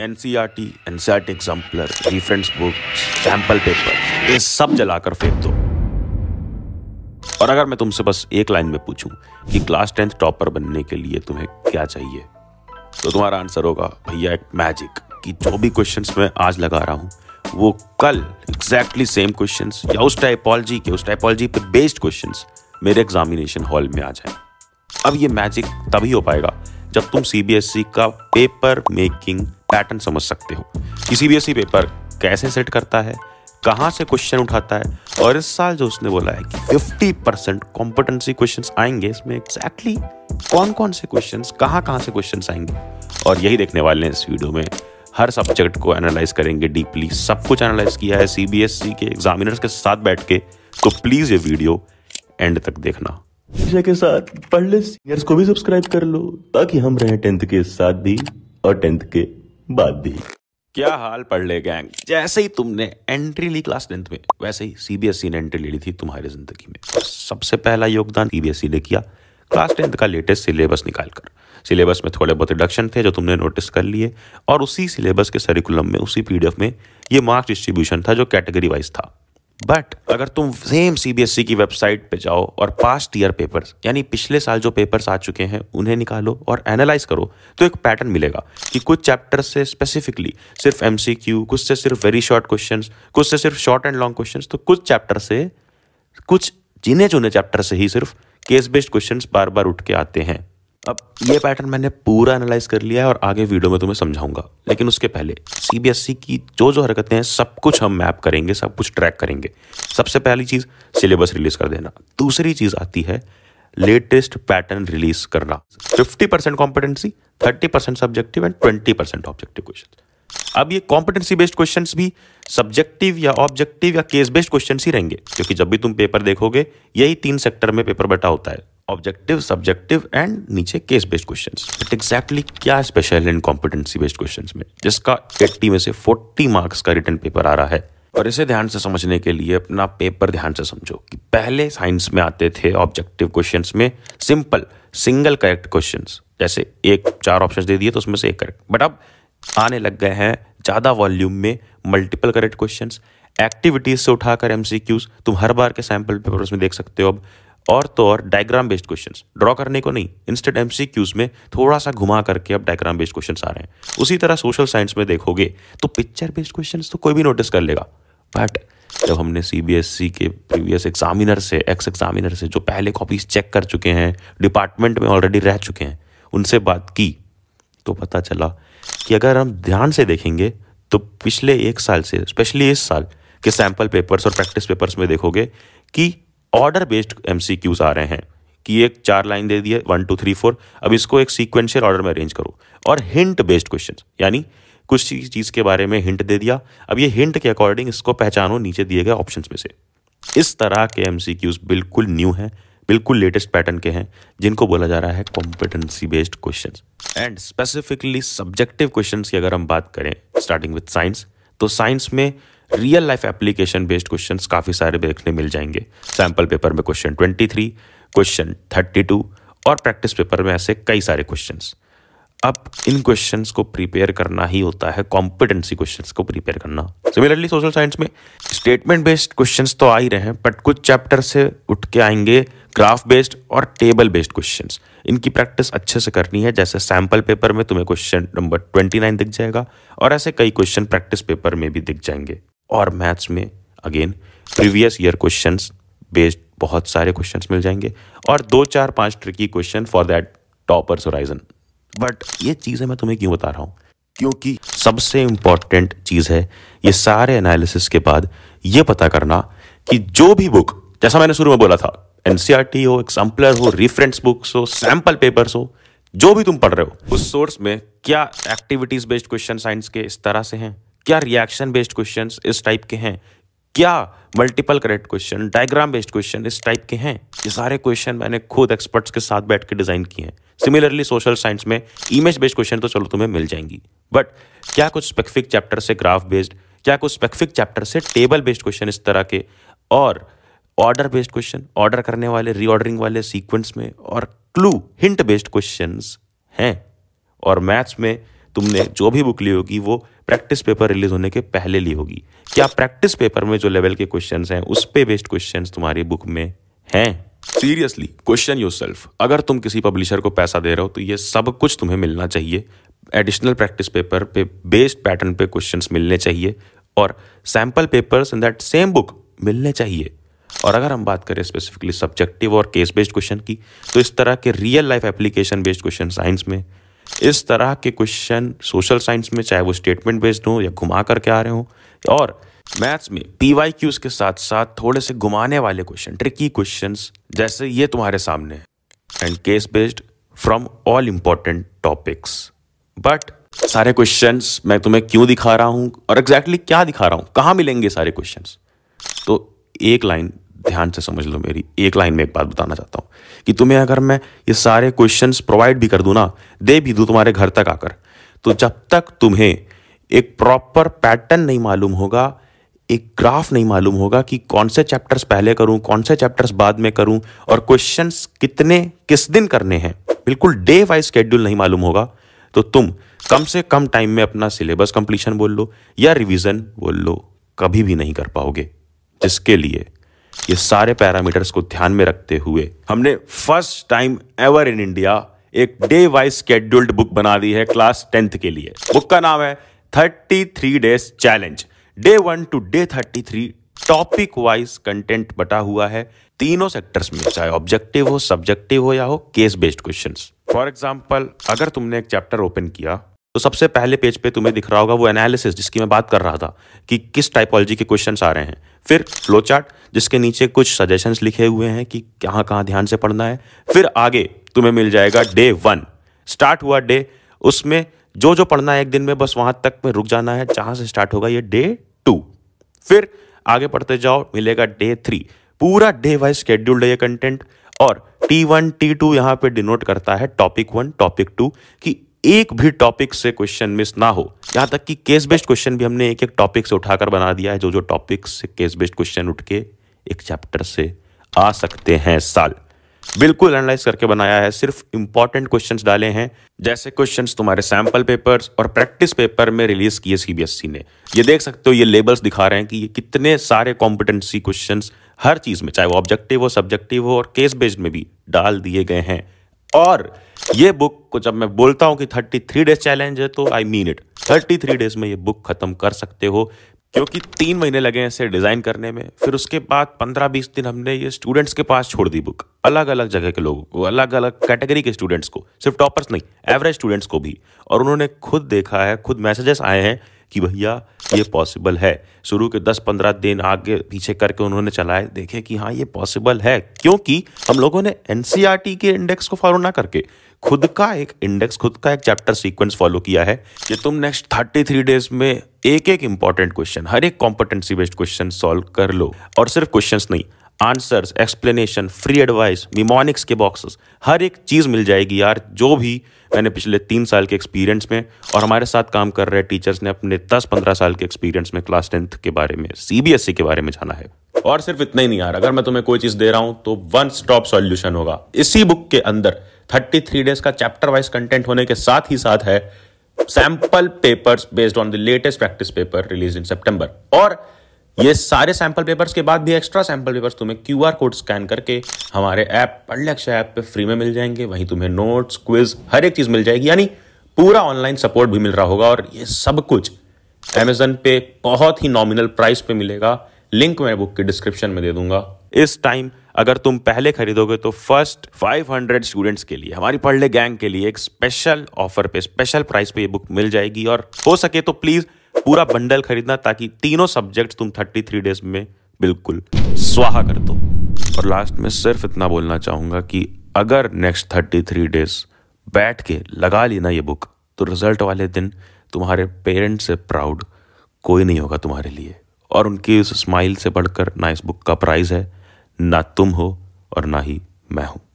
NCERT NCERT exemplar reference book sample paper ये सब जलाकर फेंक दो और अगर मैं तुमसे बस एक लाइन में पूछूं कि क्लास टेंथ टॉपर बनने के लिए तुम्हें क्या चाहिए तो तुम्हारा आंसर होगा भैया एक मैजिक कि जो भी क्वेश्चन मैं आज लगा रहा हूँ वो कल एग्जैक्टली सेम क्वेश्चन या उस टाइपोलॉजी के उस टाइपोलॉजी पर बेस्ड क्वेश्चन मेरे एग्जामिनेशन हॉल में आ जाए अब ये मैजिक तभी हो पाएगा जब तुम सीबीएसई e का पेपर मेकिंग पैटर्न समझ सकते हो किसी भी ऐसी पेपर कैसे सेट करता है कहाँ से क्वेश्चन उठाता है और इस साल जो उसने बोला है कि 50 परसेंट कॉम्पिटेंसी क्वेश्चन आएंगे इसमें एक्जैक्टली exactly कौन कौन से क्वेश्चन कहाँ कहाँ से क्वेश्चन आएंगे और यही देखने वाले हैं इस वीडियो में हर सब्जेक्ट को एनालाइज करेंगे डीपली सब कुछ एनालाइज किया है सीबीएसई e के एग्जामिनर्स के साथ बैठ के तो प्लीज़ ये वीडियो एंड तक देखना विषय के साथ पढ़ ले सीनियर्स को भी सब्सक्राइब कर लो ताकि हम रहे टेंथ के साथ भी और टेंथ के बात दी क्या हाल पढ़ ले गैंग जैसे ही तुमने एंट्री ली क्लास टेंथ में वैसे ही सीबीएसई ने एंट्री ले ली थी तुम्हारी जिंदगी में सबसे पहला योगदान सीबीएसई ने किया क्लास टेंथ का लेटेस्ट सिलेबस निकाल कर सिलेबस में थोड़े बहुत रिडक्शन थे जो तुमने नोटिस कर लिए और उसी सिलेबस के सरिकुलम में उसी पीडीएफ में ये मार्क्स डिस्ट्रीब्यूशन था जो कैटेगरी वाइज था बट अगर तुम सेम सीबीएसई e की वेबसाइट पे जाओ और पास्ट ईयर पेपर्स यानी पिछले साल जो पेपर्स आ चुके हैं उन्हें निकालो और एनालाइज करो तो एक पैटर्न मिलेगा कि कुछ चैप्टर से स्पेसिफिकली सिर्फ एमसीक्यू कुछ से सिर्फ वेरी शॉर्ट क्वेश्चन कुछ से सिर्फ शॉर्ट एंड लॉन्ग क्वेश्चन तो कुछ चैप्टर से कुछ जिन्हें चुने चैप्टर से ही सिर्फ केस बेस्ड क्वेश्चन बार बार उठ के आते हैं अब ये पैटर्न मैंने पूरा एनालाइज कर लिया है और आगे वीडियो में तुम्हें समझाऊंगा लेकिन उसके पहले सीबीएसई की जो जो हरकतें हैं सब कुछ हम मैप करेंगे सब कुछ ट्रैक करेंगे सबसे पहली चीज़ सिलेबस रिलीज कर देना दूसरी चीज़ आती है लेटेस्ट पैटर्न रिलीज करना fifty percent competency thirty percent subjective and twenty percent objective question अब ये कॉम्पिटेंसी बेस्ड क्वेश्चन भी सब्जेक्टिव या ऑब्जेक्टिव या केस बेस्ड क्वेश्चन ही रहेंगे क्योंकि जब भी तुम पेपर देखोगे यही तीन सेक्टर में पेपर बटा होता है ऑब्जेक्टिव सब्जेक्टिव एंड नीचे case based question but exactly क्या स्पेशल है इन कॉम्पिटेंसी बेस्ड क्वेश्चन में जिसका एट्टी में से फोर्टी मार्क्स का रिटर्न पेपर आ रहा है और इसे ध्यान से समझने के लिए अपना पेपर ध्यान से समझो कि पहले साइंस में आते थे ऑब्जेक्टिव क्वेश्चन में सिंपल सिंगल करेक्ट क्वेश्चन जैसे एक चार ऑप्शन दे दिए तो उसमें से एक करेक्ट बट अब आने लग गए हैं ज़्यादा वॉल्यूम में मल्टीपल करेक्ट क्वेश्चन एक्टिविटीज़ से उठाकर एमसीक्यूज तुम हर बार के सैंपल पेपर्स में देख सकते हो अब और तो और डायग्राम बेस्ड क्वेश्चन ड्रॉ करने को नहीं इंस्टेंट एम में थोड़ा सा घुमा करके अब डायग्राम बेस्ड क्वेश्चन आ रहे हैं उसी तरह सोशल साइंस में देखोगे तो पिक्चर बेस्ड क्वेश्चन तो कोई भी नोटिस कर लेगा बट जब हमने सी e के प्रीवियस एग्जामिनर से एक्स एग्जामिनर से जो पहले कॉपीज चेक कर चुके हैं डिपार्टमेंट में ऑलरेडी रह चुके हैं उनसे बात की तो पता चला कि अगर हम ध्यान से देखेंगे तो पिछले एक साल से स्पेशली इस साल के सैम्पल पेपर्स और प्रैक्टिस पेपर्स में देखोगे कि ऑर्डर बेस्ड एम आ रहे हैं कि एक चार लाइन दे दिए वन टू थ्री फोर अब इसको एक सीक्वेंशियल ऑर्डर में अरेंज करो और हिंट बेस्ड क्वेश्चन यानी कुछ चीज़ के बारे में हिंट दे दिया अब ये हिंट के अकॉर्डिंग इसको पहचानो नीचे दिए गए ऑप्शन में से इस तरह के एम बिल्कुल न्यू हैं बिल्कुल लेटेस्ट पैटर्न के हैं जिनको बोला जा रहा है competency based question and specifically subjective question की अगर हम बात करें स्टार्टिंग विथ साइंस तो साइंस में real life application based question काफ़ी सारे देखने मिल जाएंगे सैम्पल पेपर में question twenty three question thirty two और प्रैक्टिस पेपर में ऐसे कई सारे क्वेश्चन अब इन क्वेश्चन को प्रिपेयर करना ही होता है कॉम्पिटेंसी क्वेश्चन को प्रिपेयर करना सिमिलरली सोशल साइंस में स्टेटमेंट बेस्ड क्वेश्चन तो आ ही रहे हैं बट कुछ चैप्टर से उठ के आएंगे ग्राफ बेस्ड और टेबल बेस्ड क्वेश्चन इनकी प्रैक्टिस अच्छे से करनी है जैसे सैम्पल पेपर में तुम्हें क्वेश्चन नंबर नाइन दिख जाएगा और ऐसे कई क्वेश्चन प्रैक्टिस पेपर में भी दिख जाएंगे और मैथ्स में again previous year questions based बहुत सारे क्वेश्चंस मिल जाएंगे और दो चार पांच tricky question for that toppers horizon but ये चीज़ें मैं तुम्हें क्यों बता रहा हूँ क्योंकि सबसे इम्पॉर्टेंट चीज़ है ये सारे एनालिसिस के बाद ये पता करना कि जो भी बुक जैसा मैंने शुरू में बोला था एनसीईआरटी e हो एग्जाम्पलर हो रिफरेंस बुक्स हो सैंपल पेपर्स हो जो भी तुम पढ़ रहे हो उस सोर्स में क्या एक्टिविटीज बेस्ड क्वेश्चन साइंस के इस तरह से हैं क्या रिएक्शन बेस्ड क्वेश्चन इस टाइप के हैं क्या multiple correct question diagram based question इस टाइप के हैं ये सारे क्वेश्चन मैंने खुद एक्सपर्ट्स के साथ बैठ के डिज़ाइन किए हैं सिमिलरली सोशल साइंस में इमेज बेस्ड क्वेश्चन तो चलो तुम्हें मिल जाएंगी बट क्या कुछ स्पेसिफिक चैप्टर से ग्राफ बेस्ड क्या कुछ स्पेसिफिक चैप्टर से टेबल बेस्ड क्वेश्चन इस तरह के और ऑर्डर बेस्ड क्वेश्चन ऑर्डर करने वाले रीऑर्डरिंग वाले सीक्वेंस में और क्लू हिंट बेस्ड क्वेश्चन हैं और मैथ्स में तुमने जो भी बुक ली होगी वो प्रैक्टिस पेपर रिलीज होने के पहले ली होगी क्या प्रैक्टिस पेपर में जो लेवल के क्वेश्चन हैं उस पे बेस्ड क्वेश्चन तुम्हारी बुक में हैं सीरियसली क्वेश्चन योर सेल्फ अगर तुम किसी पब्लिशर को पैसा दे रहे हो तो ये सब कुछ तुम्हें मिलना चाहिए एडिशनल प्रैक्टिस पेपर पे बेस्ड पैटर्न पे क्वेश्चन मिलने चाहिए और sample paper in that same book मिलने चाहिए और अगर हम बात करें स्पेसिफिकली सब्जेक्टिव और केस बेस्ड क्वेश्चन की तो इस तरह के real life application based question science में इस तरह के क्वेश्चन सोशल साइंस में चाहे वो स्टेटमेंट बेस्ड हो या घुमा करके आ रहे हो और मैथ्स में पी वाई क्यूज के साथ साथ थोड़े से घुमाने वाले क्वेश्चन ट्रिकी क्वेश्चन जैसे ये तुम्हारे सामने है and case based from all important topics but सारे क्वेश्चंस मैं तुम्हें क्यों दिखा रहा हूं और एग्जैक्टली exactly क्या दिखा रहा हूं कहां मिलेंगे सारे क्वेश्चंस तो एक लाइन ध्यान से समझ लो मेरी एक लाइन में एक बात बताना चाहता हूँ कि तुम्हें अगर मैं ये सारे क्वेश्चन प्रोवाइड भी कर दूँ ना दे भी दूँ तुम्हारे घर तक आकर तो जब तक तुम्हें एक प्रॉपर पैटर्न नहीं मालूम होगा एक ग्राफ नहीं मालूम होगा कि कौन से चैप्टर्स पहले करूं कौन से चैप्टर्स बाद में करूं और क्वेश्चंस कितने किस दिन करने हैं बिल्कुल डे वाइज शेड्यूल नहीं मालूम होगा तो तुम कम से कम टाइम में अपना सिलेबस कंप्लीशन बोल लो या रिवीजन बोल लो कभी भी नहीं कर पाओगे जिसके लिए ये सारे पैरामीटर्स को ध्यान में रखते हुए हमने first time ever in India एक डे वाइज स्केड्यूल्ड बुक बना दी है क्लास टेंथ के लिए बुक का नाम है thirty three days challenge day one to day thirty three topic wise content बटा हुआ है तीनों सेक्टर्स में चाहे ऑब्जेक्टिव हो सब्जेक्टिव हो या हो case based question for example अगर तुमने एक चैप्टर ओपन किया तो सबसे पहले पेज पे तुम्हें दिख रहा होगा वो एनालिसिस जिसकी मैं बात कर रहा था कि किस टाइपोलॉजी के क्वेश्चन आ रहे हैं फिर फ्लो चार्ट जिसके नीचे कुछ सजेशंस लिखे हुए हैं कि कहाँ कहाँ ध्यान से पढ़ना है फिर आगे तुम्हें मिल जाएगा डे वन स्टार्ट हुआ डे उसमें जो जो पढ़ना है एक दिन में बस वहां तक में रुक जाना है जहां से स्टार्ट होगा ये डे टू फिर आगे पढ़ते जाओ मिलेगा डे थ्री पूरा डे वाइज शेड्यूल्ड है ये कंटेंट और टी वन टी टू यहां पर डिनोट करता है टॉपिक वन टॉपिक टू कि एक भी टॉपिक से क्वेश्चन मिस ना हो यहां तक कि केस बेस्ड क्वेश्चन भी हमने एक एक टॉपिक से उठाकर बना दिया है जो जो टॉपिक से केस बेस्ड क्वेश्चन उठ के एक चैप्टर से आ सकते हैं साल बिल्कुल एनालाइज करके बनाया है सिर्फ इंपॉर्टेंट क्वेश्चंस डाले हैं जैसे क्वेश्चंस तुम्हारे सैंपल पेपर्स और प्रैक्टिस पेपर में रिलीज किए सीबीएसई e ने ये देख सकते हो ये लेबल्स दिखा रहे हैं कि ये कितने सारे कॉम्पिटेंसी क्वेश्चन हर चीज में चाहे वो ऑब्जेक्टिव हो सब्जेक्टिव हो और केस बेस्ड में भी डाल दिए गए हैं और ये बुक को जब मैं बोलता हूं कि थर्टी थ्री डेज चैलेंज है तो I mean it thirty three days में ये बुक खत्म कर सकते हो क्योंकि तीन महीने लगे इसे डिज़ाइन करने में फिर उसके बाद पंद्रह बीस दिन हमने ये स्टूडेंट्स के पास छोड़ दी बुक अलग अलग जगह के लोगों को अलग अलग कैटेगरी के स्टूडेंट्स को सिर्फ टॉपर्स नहीं एवरेज स्टूडेंट्स को भी और उन्होंने खुद देखा है खुद मैसेजेस आए हैं कि भैया ये पॉसिबल है शुरू के 10-15 दिन आगे पीछे करके उन्होंने चलाए देखे कि हाँ ये पॉसिबल है क्योंकि हम लोगों ने एन e के इंडेक्स को फॉलो ना करके खुद का एक इंडेक्स खुद का एक चैप्टर सीक्वेंस फॉलो किया है कि तुम नेक्स्ट थर्टी थ्री डेज में एक एक इंपॉर्टेंट क्वेश्चन हर एक कॉम्पिटेंसी बेस्ड क्वेश्चन सॉल्व कर लो और सिर्फ क्वेश्चंस नहीं answers explanation free advice mnemonics के बॉक्सेस हर एक चीज़ मिल जाएगी यार जो भी मैंने पिछले तीन साल के एक्सपीरियंस में और हमारे साथ काम कर रहे टीचर्स ने अपने दस पंद्रह साल के एक्सपीरियंस में क्लास टेंथ के बारे में सीबीएसई e के बारे में जाना है और सिर्फ इतना ही नहीं यार अगर मैं तुम्हें कोई चीज दे रहा हूं तो वन स्टॉप सॉल्यूशन होगा इसी बुक के अंदर 33 डेज का चैप्टर वाइज कंटेंट होने के साथ ही साथ है sample papers based on the latest practice paper release in September और ये सारे सैंपल पेपर्स के बाद भी एक्स्ट्रा सैंपल पेपर्स तुम्हें क्यू आर कोड स्कैन करके हमारे ऐप पढ़लक्ष ऐप पे फ्री में मिल जाएंगे वहीं तुम्हें नोट्स क्विज हर एक चीज़ मिल जाएगी यानी पूरा ऑनलाइन सपोर्ट भी मिल रहा होगा और ये सब कुछ अमेजन पे बहुत ही नॉमिनल प्राइस पे मिलेगा लिंक मैं बुक के डिस्क्रिप्शन में दे दूंगा इस टाइम अगर तुम पहले खरीदोगे तो फर्स्ट 500 स्टूडेंट्स के लिए हमारी पढ़ले गैंग के लिए एक स्पेशल ऑफर पे स्पेशल प्राइस पे ये बुक मिल जाएगी और हो सके तो प्लीज़ पूरा बंडल खरीदना ताकि तीनों सब्जेक्ट तुम थर्टी थ्री डेज में बिल्कुल स्वाहा कर दो और लास्ट में सिर्फ इतना बोलना चाहूंगा कि अगर नेक्स्ट थर्टी थ्री डेज बैठ के लगा लेना ये बुक तो रिजल्ट वाले दिन तुम्हारे पेरेंट्स से प्राउड कोई नहीं होगा तुम्हारे लिए और उनकी उस स्माइल से बढ़कर ना इस बुक का प्राइज़ है ना तुम हो और ना ही मैं हूँ